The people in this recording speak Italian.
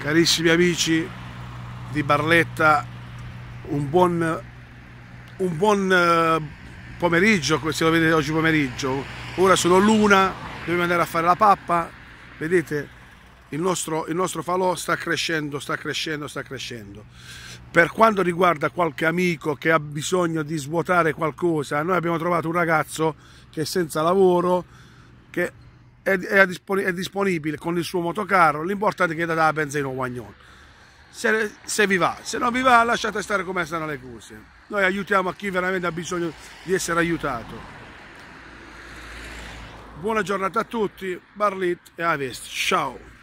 Carissimi amici di Barletta, un buon, un buon eh, pomeriggio, se lo vedete oggi pomeriggio. Ora sono l'una, dobbiamo andare a fare la pappa. Vedete, il nostro, il nostro, falò sta crescendo, sta crescendo, sta crescendo. Per quanto riguarda qualche amico che ha bisogno di svuotare qualcosa, noi abbiamo trovato un ragazzo che è senza lavoro, che è, è, dispon- è, disponibile con il suo motocarro, l'importante è che date la benzina guagnon. Se, se vi va, se non vi va lasciate stare come stanno le cose. Noi aiutiamo a chi veramente ha bisogno di essere aiutato. Buona giornata a tutti, Barlit e Avest, ciao!